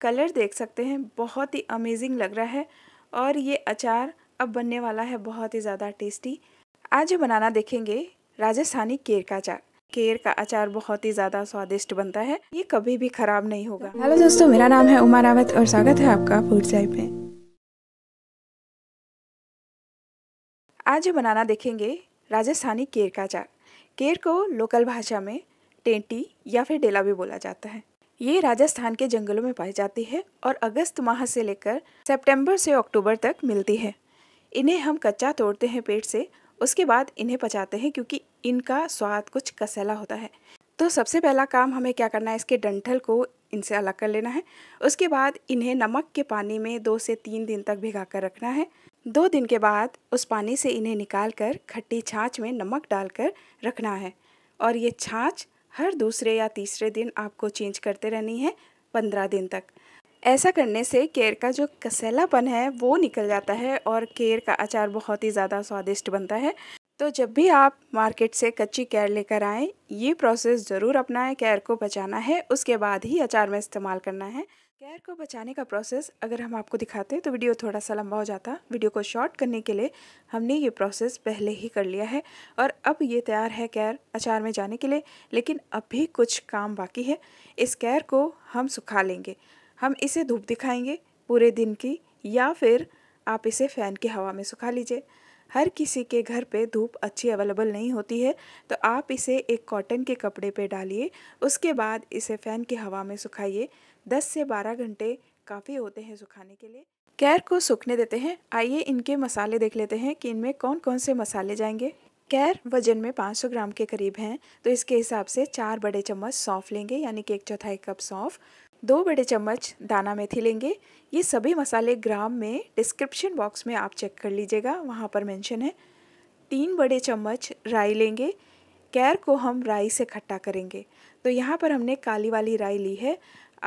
colour देख सकते हैं बहुत ही अमेजिंग लग रहा है और ये अचार अब बनने वाला है बहुत ही ज़्यादा टेस्टी आज बनाना देखेंगे राजस्थानी केर का अचार केर का अचार बहुत ही ज़्यादा स्वादिष्ट बनता है ये कभी भी खराब नहीं होगा हेलो दोस्तों मेरा नाम है उमा रावत और स्वागत है आपका फूड साइड में आज बनाना देखेंगे राजस्थानी केर का अचार केर को लोकल भाषा में टेंटी या फिर डेला भी बोला जाता है ये राजस्थान के जंगलों में पाई जाती है और अगस्त माह से लेकर सितंबर से अक्टूबर तक मिलती है इन्हें हम कच्चा तोड़ते हैं पेट से उसके बाद इन्हें पचाते हैं क्योंकि इनका स्वाद कुछ कसैला होता है तो सबसे पहला काम हमें क्या करना है इसके डंठल को इनसे अलग कर लेना है उसके बाद इन्हें नमक के पानी में दो से तीन दिन तक भिगा कर रखना है दो दिन के बाद उस पानी से इन्हें निकाल कर खट्टी छाछ में नमक डालकर रखना है और ये छाछ हर दूसरे या तीसरे दिन आपको चेंज करते रहनी है पंद्रह दिन तक ऐसा करने से केयर का जो कसैलापन है वो निकल जाता है और केयर का अचार बहुत ही ज़्यादा स्वादिष्ट बनता है तो जब भी आप मार्केट से कच्ची कैर लेकर आएँ ये प्रोसेस ज़रूर अपनाएं कैर को बचाना है उसके बाद ही अचार में इस्तेमाल करना है कैर को बचाने का प्रोसेस अगर हम आपको दिखाते तो वीडियो थोड़ा सा लंबा हो जाता वीडियो को शॉर्ट करने के लिए हमने ये प्रोसेस पहले ही कर लिया है और अब ये तैयार है कैर अचार में जाने के लिए लेकिन अब भी कुछ काम बाकी है इस कैर को हम सुखा लेंगे हम इसे धूप दिखाएंगे पूरे दिन की या फिर आप इसे फ़ैन की हवा में सुखा लीजिए हर किसी के घर पे धूप अच्छी अवेलेबल नहीं होती है तो आप इसे एक कॉटन के कपड़े पे डालिए उसके बाद इसे फ़ैन की हवा में सुखाइए 10 से 12 घंटे काफ़ी होते हैं सुखाने के लिए कैर को सूखने देते हैं आइए इनके मसाले देख लेते हैं कि इनमें कौन कौन से मसाले जाएंगे कैर वजन में 500 ग्राम के करीब हैं तो इसके हिसाब से चार बड़े चम्मच सौंफ लेंगे यानी कि एक चौथाई कप सौंफ दो बड़े चम्मच दाना मेथी लेंगे ये सभी मसाले ग्राम में डिस्क्रिप्शन बॉक्स में आप चेक कर लीजिएगा वहाँ पर मेंशन है तीन बड़े चम्मच राई लेंगे कैर को हम राई से खट्टा करेंगे तो यहाँ पर हमने काली वाली राई ली है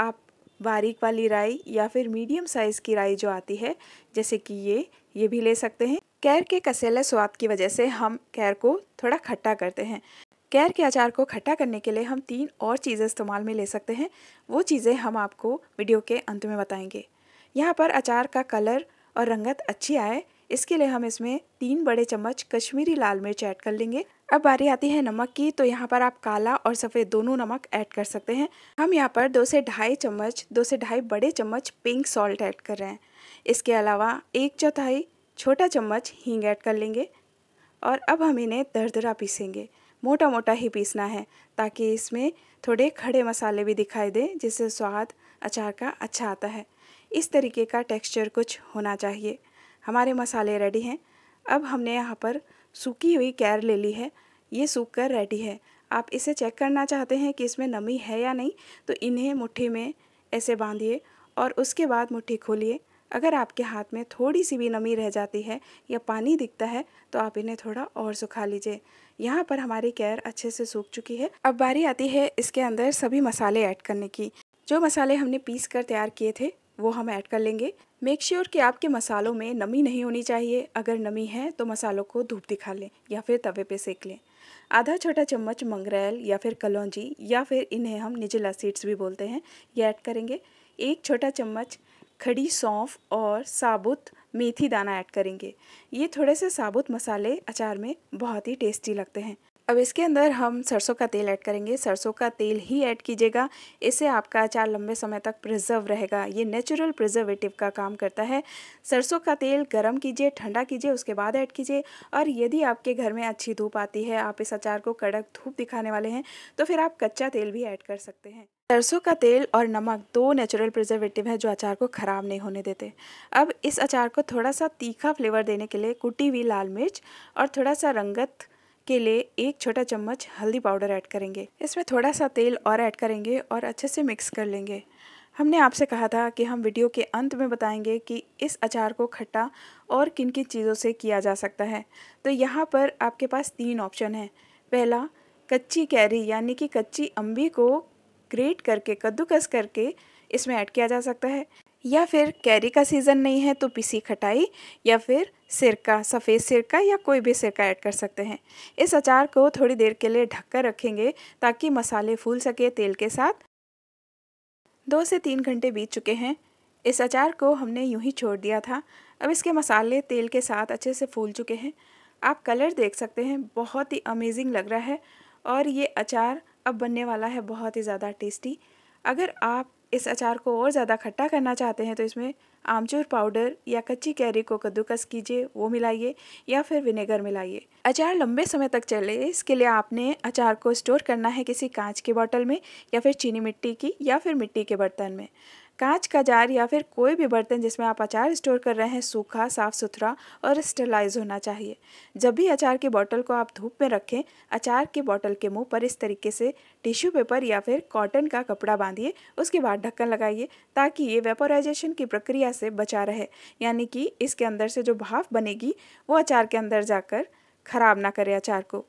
आप बारीक वाली राई या फिर मीडियम साइज़ की राई जो आती है जैसे कि ये ये भी ले सकते हैं कैर के कसेले स्वाद की वजह से हम कैर को थोड़ा खट्टा करते हैं कैर के अचार को खट्टा करने के लिए हम तीन और चीज़ें इस्तेमाल में ले सकते हैं वो चीज़ें हम आपको वीडियो के अंत में बताएंगे यहाँ पर अचार का कलर और रंगत अच्छी आए इसके लिए हम इसमें तीन बड़े चम्मच कश्मीरी लाल मिर्च ऐड कर लेंगे अब बारी आती है नमक की तो यहाँ पर आप काला और सफ़ेद दोनों नमक ऐड कर सकते हैं हम यहाँ पर दो से ढाई चम्मच दो से ढाई बड़े चम्मच पिंक सॉल्ट ऐड कर रहे हैं इसके अलावा एक चौथाई छोटा चम्मच हींग ऐड कर लेंगे और अब हम इन्हें दरदरा पीसेंगे मोटा मोटा ही पीसना है ताकि इसमें थोड़े खड़े मसाले भी दिखाई दें जिससे स्वाद अचार का अच्छा आता है इस तरीके का टेक्सचर कुछ होना चाहिए हमारे मसाले रेडी हैं अब हमने यहाँ पर सूखी हुई कैर ले ली है ये सूख कर रेडी है आप इसे चेक करना चाहते हैं कि इसमें नमी है या नहीं तो इन्हें मुट्ठी में ऐसे बांधिए और उसके बाद मुट्ठी खोलिए अगर आपके हाथ में थोड़ी सी भी नमी रह जाती है या पानी दिखता है तो आप इन्हें थोड़ा और सुखा लीजिए यहाँ पर हमारी कैर अच्छे से सूख चुकी है अब बारी आती है इसके अंदर सभी मसाले ऐड करने की जो मसाले हमने पीस कर तैयार किए थे वो हम ऐड कर लेंगे मेक श्योर sure कि आपके मसालों में नमी नहीं होनी चाहिए अगर नमी है तो मसालों को धूप दिखा लें या फिर तवे पे सेक लें आधा छोटा चम्मच मंगरेल या फिर कलौजी या फिर इन्हें हम निजला सीड्स भी बोलते हैं ये ऐड करेंगे एक छोटा चम्मच खड़ी सौंफ और साबुत मेथी दाना ऐड करेंगे ये थोड़े से साबुत मसाले अचार में बहुत ही टेस्टी लगते हैं अब इसके अंदर हम सरसों का तेल ऐड करेंगे सरसों का तेल ही ऐड कीजिएगा इससे आपका अचार लंबे समय तक प्रिजर्व रहेगा ये नेचुरल प्रिजर्वेटिव का काम करता है सरसों का तेल गर्म कीजिए ठंडा कीजिए उसके बाद ऐड कीजिए और यदि आपके घर में अच्छी धूप आती है आप इस अचार को कड़क धूप दिखाने वाले हैं तो फिर आप कच्चा तेल भी ऐड कर सकते हैं सरसों का तेल और नमक दो नेचुरल प्रिजर्वेटिव हैं जो अचार को ख़राब नहीं होने देते अब इस अचार को थोड़ा सा तीखा फ्लेवर देने के लिए कुटी हुई लाल मिर्च और थोड़ा सा रंगत के लिए एक छोटा चम्मच हल्दी पाउडर ऐड करेंगे इसमें थोड़ा सा तेल और ऐड करेंगे और अच्छे से मिक्स कर लेंगे हमने आपसे कहा था कि हम वीडियो के अंत में बताएंगे कि इस अचार को खट्टा और किन किन चीज़ों से किया जा सकता है तो यहाँ पर आपके पास तीन ऑप्शन हैं पहला कच्ची कैरी यानी कि कच्ची अम्बी को ग्रेट करके कद्दूकस करके इसमें ऐड किया जा सकता है या फिर कैरी का सीज़न नहीं है तो पिसी खटाई या फिर सिरका सफ़ेद सिरका या कोई भी सिरका ऐड कर सकते हैं इस अचार को थोड़ी देर के लिए ढककर रखेंगे ताकि मसाले फूल सके तेल के साथ दो से तीन घंटे बीत चुके हैं इस अचार को हमने यूं ही छोड़ दिया था अब इसके मसाले तेल के साथ अच्छे से फूल चुके हैं आप कलर देख सकते हैं बहुत ही अमेजिंग लग रहा है और ये अचार अब बनने वाला है बहुत ही ज़्यादा टेस्टी अगर आप इस अचार को और ज़्यादा खट्टा करना चाहते हैं तो इसमें आमचूर पाउडर या कच्ची कैरी को कद्दूकस कीजिए वो मिलाइए या फिर विनेगर मिलाइए अचार लंबे समय तक चले इसके लिए आपने अचार को स्टोर करना है किसी कांच के बॉटल में या फिर चीनी मिट्टी की या फिर मिट्टी के बर्तन में कांच का जार या फिर कोई भी बर्तन जिसमें आप अचार स्टोर कर रहे हैं सूखा साफ़ सुथरा और स्टरलाइज होना चाहिए जब भी अचार की बोतल को आप धूप में रखें अचार की बोतल के मुंह पर इस तरीके से टिश्यू पेपर या फिर कॉटन का कपड़ा बांधिए उसके बाद ढक्कन लगाइए ताकि ये वेपोराइजेशन की प्रक्रिया से बचा रहे यानी कि इसके अंदर से जो भाव बनेगी वो अचार के अंदर जाकर ख़राब ना करे अचार को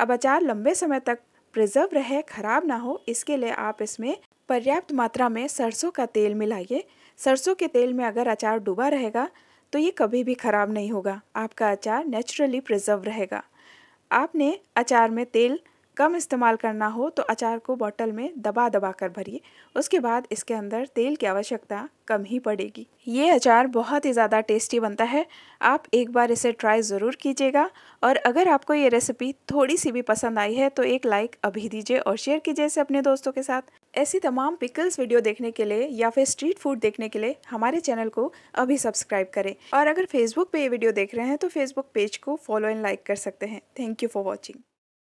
अब अचार लंबे समय तक प्रिजर्व रहे ख़राब ना हो इसके लिए आप इसमें पर्याप्त मात्रा में सरसों का तेल मिलाइए सरसों के तेल में अगर अचार डूबा रहेगा तो ये कभी भी ख़राब नहीं होगा आपका अचार नेचुरली प्रिजर्व रहेगा आपने अचार में तेल कम इस्तेमाल करना हो तो अचार को बॉटल में दबा दबा कर भरिए उसके बाद इसके अंदर तेल की आवश्यकता कम ही पड़ेगी ये अचार बहुत ही ज़्यादा टेस्टी बनता है आप एक बार इसे ट्राई ज़रूर कीजिएगा और अगर आपको ये रेसिपी थोड़ी सी भी पसंद आई है तो एक लाइक अभी दीजिए और शेयर कीजिए इसे अपने दोस्तों के साथ ऐसी तमाम पिकल्स वीडियो देखने के लिए या फिर स्ट्रीट फूड देखने के लिए हमारे चैनल को अभी सब्सक्राइब करें और अगर फेसबुक पे ये वीडियो देख रहे हैं तो फेसबुक पेज को फॉलो एंड लाइक कर सकते हैं थैंक यू फॉर वॉचिंग